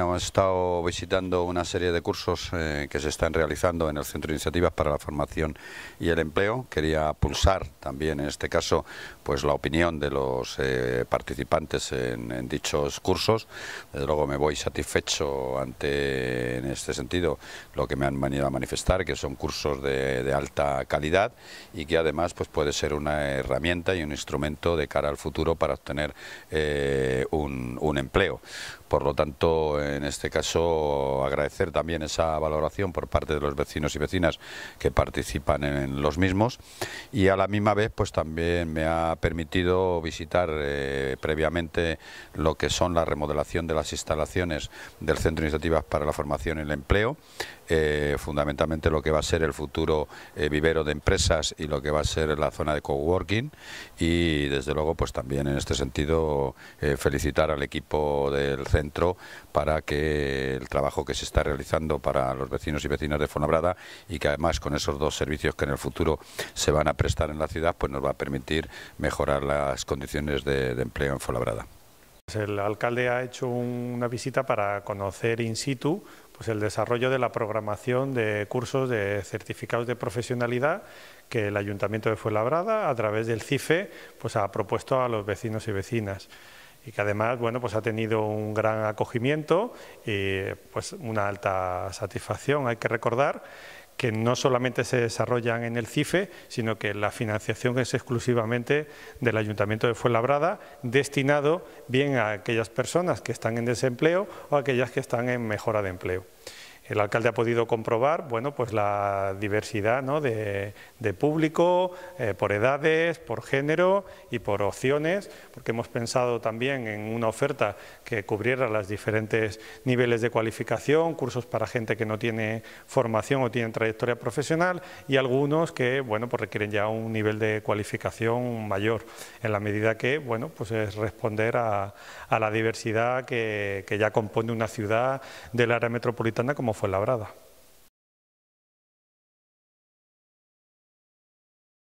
Hemos estado visitando una serie de cursos eh, que se están realizando en el Centro de Iniciativas para la Formación y el Empleo. Quería pulsar también en este caso pues la opinión de los eh, participantes en, dichos cursos. Desde luego me voy satisfecho ante, en este sentido, lo que me han venido a manifestar, que son cursos de, alta calidad y que además pues puede ser una herramienta y un instrumento de cara al futuro para obtener eh, un, un, empleo. Por lo tanto, en este caso agradecer también esa valoración por parte de los vecinos y vecinas que participan en los mismos y a la misma vez pues también me ha permitido visitar eh, previamente lo que son la remodelación de las instalaciones del Centro de Iniciativas para la Formación y el Empleo, eh, fundamentalmente lo que va a ser el futuro eh, vivero de empresas y lo que va a ser la zona de coworking y desde luego pues también en este sentido felicitar al equipo del centro para que el trabajo que se está realizando para los vecinos y vecinas de Fonabrada y que además con esos dos servicios que en el futuro se van a prestar en la ciudad, pues nos va a permitir mejorar las condiciones de, empleo en Fonabrada. Pues el alcalde ha hecho una visita para conocer in situ pues el desarrollo de la programación de cursos de certificados de profesionalidad que el Ayuntamiento de Fuenlabrada, a través del CIFE, pues ha propuesto a los vecinos y vecinas y que además bueno, pues ha tenido un gran acogimiento y pues una alta satisfacción. Hay que recordar que no solamente se desarrollan en el CIFE, sino que la financiación es exclusivamente del Ayuntamiento de Fuenlabrada, destinado bien a aquellas personas que están en desempleo o a aquellas que están en mejora de empleo el alcalde ha podido comprobar bueno, pues la diversidad de, público, eh, por edades, por género y por opciones, porque hemos pensado también en una oferta que cubriera los diferentes niveles de cualificación, cursos para gente que no tiene formación o tiene trayectoria profesional y algunos que bueno, pues requieren ya un nivel de cualificación mayor, en la medida que bueno, pues es responder a, la diversidad que, que ya compone una ciudad del área metropolitana como fue labrada.